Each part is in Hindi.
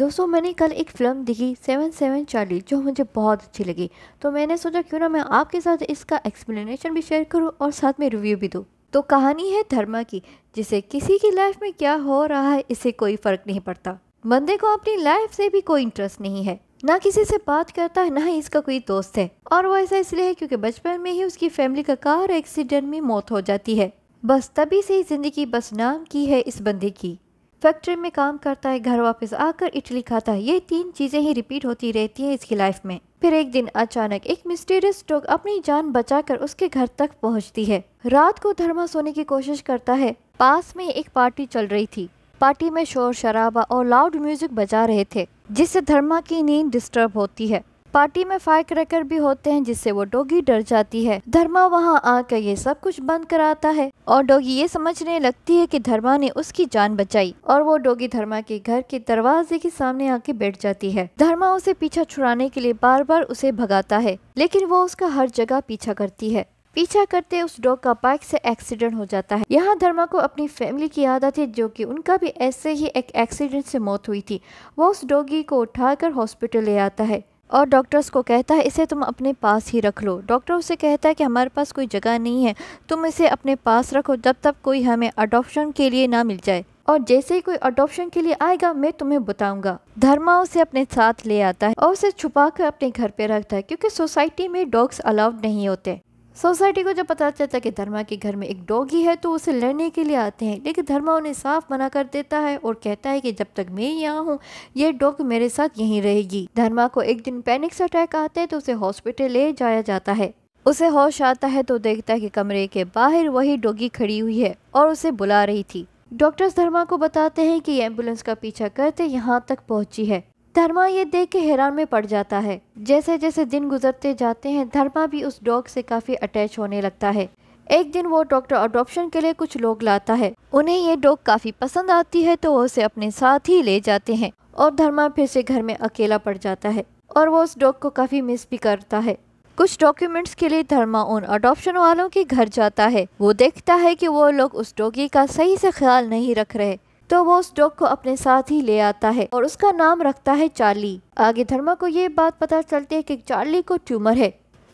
दोस्तों मैंने कल एक फ़िल्म देखी सेवन सेवन चार्ली जो मुझे बहुत अच्छी लगी तो मैंने सोचा क्यों ना मैं आपके साथ इसका एक्सप्लेनेशन भी शेयर करूं और साथ में रिव्यू भी दूं तो कहानी है धर्मा की जिसे किसी की लाइफ में क्या हो रहा है इसे कोई फ़र्क नहीं पड़ता बंदे को अपनी लाइफ से भी कोई इंटरेस्ट नहीं है ना किसी से बात करता है ना ही इसका कोई दोस्त है और वो ऐसा इसलिए है क्योंकि बचपन में ही उसकी फैमिली का कार एक्सीडेंट में मौत हो जाती है बस तभी से ही जिंदगी बस नाम की है इस बंदे की फैक्ट्री में काम करता है घर वापस आकर इटली खाता है ये तीन चीज़ें ही रिपीट होती रहती हैं इसकी लाइफ में फिर एक दिन अचानक एक मिस्टीरियस डॉग अपनी जान बचाकर उसके घर तक पहुंचती है रात को धर्मा सोने की कोशिश करता है पास में एक पार्टी चल रही थी पार्टी में शोर शराबा और लाउड म्यूजिक बजा रहे थे जिससे धर्मा की नींद डिस्टर्ब होती है पार्टी में फायर क्रैकर भी होते हैं जिससे वो डोगी डर जाती है धर्मा वहाँ आकर ये सब कुछ बंद कराता है और डोगी ये समझने लगती है कि धर्मा ने उसकी जान बचाई और वो डोगी धर्मा के घर के दरवाजे के सामने आके बैठ जाती है धर्मा उसे पीछा छुड़ाने के लिए बार बार उसे भगाता है लेकिन वो उसका हर जगह पीछा करती है पीछा करते उस डॉग का बाइक से एक्सीडेंट हो जाता है यहाँ धर्मा को अपनी फैमिली की याद आती है जो कि उनका भी ऐसे ही एक एक्सीडेंट से मौत हुई थी वो उस डॉगी को उठाकर हॉस्पिटल ले आता है और डॉक्टर्स को कहता है इसे तुम अपने पास ही रख लो डॉक्टर उसे कहता है कि हमारे पास कोई जगह नहीं है तुम इसे अपने पास रखो जब तक कोई हमें अडोप्शन के लिए ना मिल जाए और जैसे ही कोई अडोप्शन के लिए आएगा मैं तुम्हें बताऊंगा धर्मा उसे अपने साथ ले आता है और उसे छुपा कर अपने घर पे रखता है क्योंकि सोसाइटी में डॉग्स अलाउड नहीं होते सोसाइटी को जब पता चलता है कि धर्मा के घर में एक डॉगी है तो उसे लड़ने के लिए आते हैं लेकिन धर्मा उन्हें साफ मना कर देता है और कहता है कि जब तक मैं यहाँ हूँ यह डॉग मेरे साथ यहीं रहेगी धर्मा को एक दिन पैनिक अटैक आता है तो उसे हॉस्पिटल ले जाया जाता है उसे होश आता है तो देखता है कि कमरे के बाहर वही डोगी खड़ी हुई है और उसे बुला रही थी डॉक्टर्स धर्मा को बताते हैं कि एम्बुलेंस का पीछा करते यहाँ तक पहुँची है धर्मा ये देख के हैरान में पड़ जाता है जैसे जैसे दिन गुजरते जाते हैं धर्मा भी उस डॉग से काफ़ी अटैच होने लगता है एक दिन वो डॉक्टर अडॉप्शन के लिए कुछ लोग लाता है उन्हें ये डॉग काफ़ी पसंद आती है तो वो उसे अपने साथ ही ले जाते हैं और धर्मा फिर से घर में अकेला पड़ जाता है और वो उस डॉग को काफ़ी मिस भी करता है कुछ डॉक्यूमेंट्स के लिए धर्मा उन अडॉप्शन वालों के घर जाता है वो देखता है कि वो लोग उस डॉगी का सही से ख्याल नहीं रख रहे तो वो उस डॉग को अपने साथ ही ले आता है और उसका नाम रखता है चार्ली आगे धर्मा को ये बात पता चलती है कि चार्ली को ट्यूमर है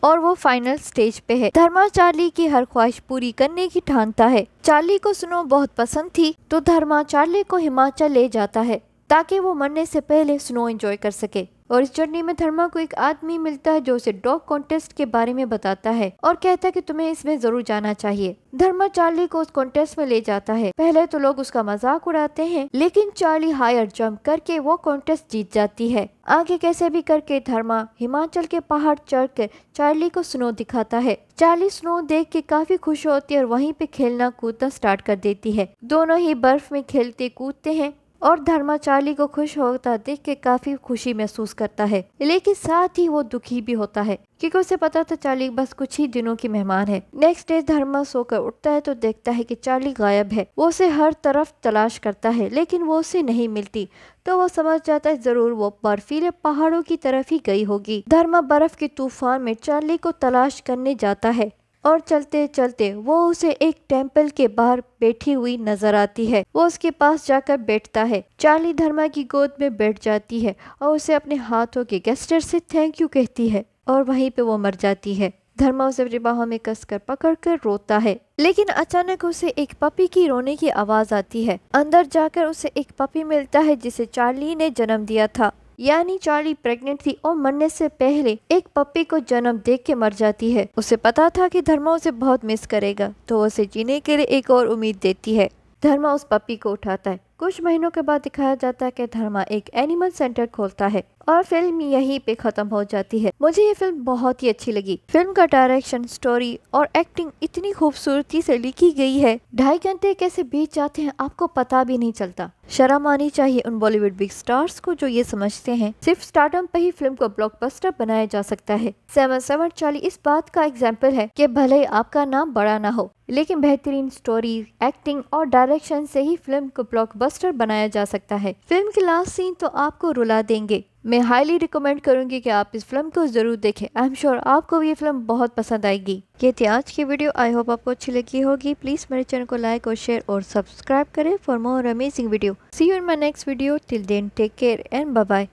और वो फाइनल स्टेज पे है धर्मा चार्ली की हर ख्वाहिश पूरी करने की ठानता है चार्ली को स्नो बहुत पसंद थी तो धर्मा चार्ली को हिमाचल ले जाता है ताकि वो मरने से पहले स्नो एंजॉय कर सके और इस जर्नी में धर्मा को एक आदमी मिलता है जो उसे डॉग कॉन्टेस्ट के बारे में बताता है और कहता है कि तुम्हें इसमें जरूर जाना चाहिए धर्मा चार्ली को उस कॉन्टेस्ट में ले जाता है पहले तो लोग उसका मजाक उड़ाते हैं लेकिन चार्ली हायर जम्प करके वो कॉन्टेस्ट जीत जाती है आगे कैसे भी करके धर्मा हिमाचल के पहाड़ चढ़ कर चार्ली को स्नो दिखाता है चार्ली स्नो देख के काफी खुश होती है और वहीं पे खेलना कूदना स्टार्ट कर देती है दोनों ही बर्फ में खेलते कूदते हैं और धर्माचार्य को खुश होता देख के काफी खुशी महसूस करता है लेकिन साथ ही वो दुखी भी होता है क्योंकि उसे पता था चार्ली बस कुछ ही दिनों की मेहमान है नेक्स्ट डे धर्मा सोकर उठता है तो देखता है कि चार्ली गायब है वो उसे हर तरफ तलाश करता है लेकिन वो उसे नहीं मिलती तो वो समझ जाता है जरूर वो बर्फीले पहाड़ों की तरफ ही गई होगी धर्मा बर्फ के तूफान में चार्ली को तलाश करने जाता है और चलते चलते वो उसे एक टेम्पल के बाहर बैठी हुई नजर आती है वो उसके पास जाकर बैठता है चार्ली धर्मा की गोद में बैठ जाती है और उसे अपने हाथों के गेस्टर से थैंक यू कहती है और वहीं पे वो मर जाती है धर्मा उसे अपनी बाहों में कसकर पकड़कर रोता है लेकिन अचानक उसे एक पपी की रोने की आवाज आती है अंदर जाकर उसे एक पपी मिलता है जिसे चार्ली ने जन्म दिया था यानी चार्ली प्रेग्नेंट थी और मरने से पहले एक पप्पी को जन्म देख के मर जाती है उसे पता था कि धर्मा उसे बहुत मिस करेगा तो उसे जीने के लिए एक और उम्मीद देती है धर्मा उस पप्पी को उठाता है कुछ महीनों के बाद दिखाया जाता है कि धर्मा एक एनिमल सेंटर खोलता है और फिल्म यहीं पे ख़त्म हो जाती है मुझे ये फिल्म बहुत ही अच्छी लगी फिल्म का डायरेक्शन स्टोरी और एक्टिंग इतनी खूबसूरती से लिखी गई है ढाई घंटे कैसे बीत जाते हैं आपको पता भी नहीं चलता शर्म आनी चाहिए उन बॉलीवुड बिग स्टार्स को जो ये समझते हैं सिर्फ स्टार्टअप पर ही फिल्म को ब्लॉकबस्टर बनाया जा सकता है सेवन सेवन चाली इस बात का एग्जाम्पल है कि भले आपका नाम बड़ा ना हो लेकिन बेहतरीन स्टोरी एक्टिंग और डायरेक्शन से ही फिल्म को ब्लॉकबस्टर बनाया जा सकता है फिल्म के लास्ट सीन तो आपको रुला देंगे मैं हाईली रिकमेंड करूंगी कि आप इस फिल्म को ज़रूर देखें आई एम श्योर आपको भी ये फिल्म बहुत पसंद आएगी ये थी आज की वीडियो आई होप आपको अच्छी लगी होगी प्लीज़ मेरे चैनल को लाइक और शेयर और सब्सक्राइब करें for more amazing video see you in my next video till then take care and bye